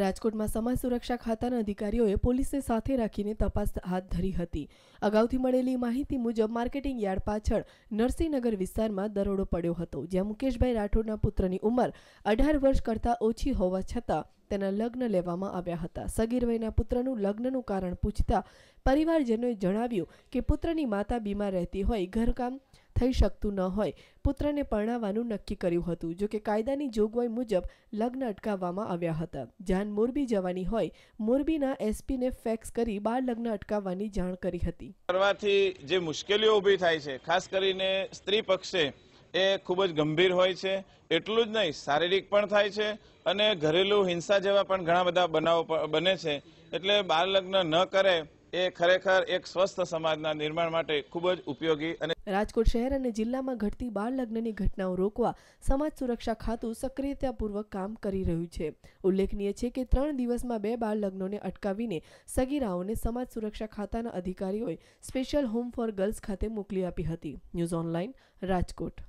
રાજકોટમાં સમાજ સુરક્ષા ખાતાના અધિકારીઓએ પોલીસને સાથે રાખીને તપાસ હાથ ધરી હતી અગાઉથી મળેલી માહિતી મુજબ માર્કેટિંગ યાર્ડ પાછળ નરસિંહનગર વિસ્તારમાં દરોડો પડ્યો હતો જ્યાં મુકેશભાઈ રાઠોડના પુત્રની ઉંમર અઢાર વર્ષ કરતાં ઓછી હોવા છતાં તેના લગ્ન લેવામાં આવ્યા હતા સગીરભાઈના પુત્રનું લગ્નનું કારણ પૂછતા પરિવારજનોએ જણાવ્યું કે પુત્રની માતા બીમાર રહેતી હોય ઘરકામ થઈ શકતું ન હોય પુત્રને પરણાવવાનું નક્કી કર્યું હતું જો કે કાયદાની જોગવાઈ મુજબ લગ્ન અટકાવવામાં આવ્યા હતા જાન મોરબી જવાની હોય મોરબીના એસપીને ફેક્સ કરી બાળ લગ્ન અટકાવવાની જાણ કરી હતી કરવાથી જે મુશ્કેલીઓ ઊભી થાય છે ખાસ કરીને સ્ત્રી પક્ષે એ ખૂબ જ ગંભીર હોય છે એટલું જ નહીં શારીરિક પણ થાય છે અને ઘરેલુ હિંસા જેવા પણ ઘણા બધા બનાવો બને છે એટલે બાળ લગ્ન ન કરે એ ખરેખર એક સ્વસ્થ સમાજના નિર્માણ માટે ખૂબ જ ઉપયોગી અને રાજકોટ શહેર અને જિલ્લામાં ઘટતી બાળ લગ્નની ઘટનાઓ રોકવા સમાજ સુરક્ષા ખાતું સક્રિયતાપૂર્વક કામ કરી રહ્યું છે ઉલ્લેખનીય છે કે ત્રણ દિવસમાં બે બાળ લગ્નોને અટકાવીને સગીરાઓને સમાજ સુરક્ષા ખાતાના અધિકારીઓએ સ્પેશિયલ હોમ ફોર ગર્લ્સ ખાતે મોકલી આપી હતી ન્યૂઝ ઓનલાઈન રાજકોટ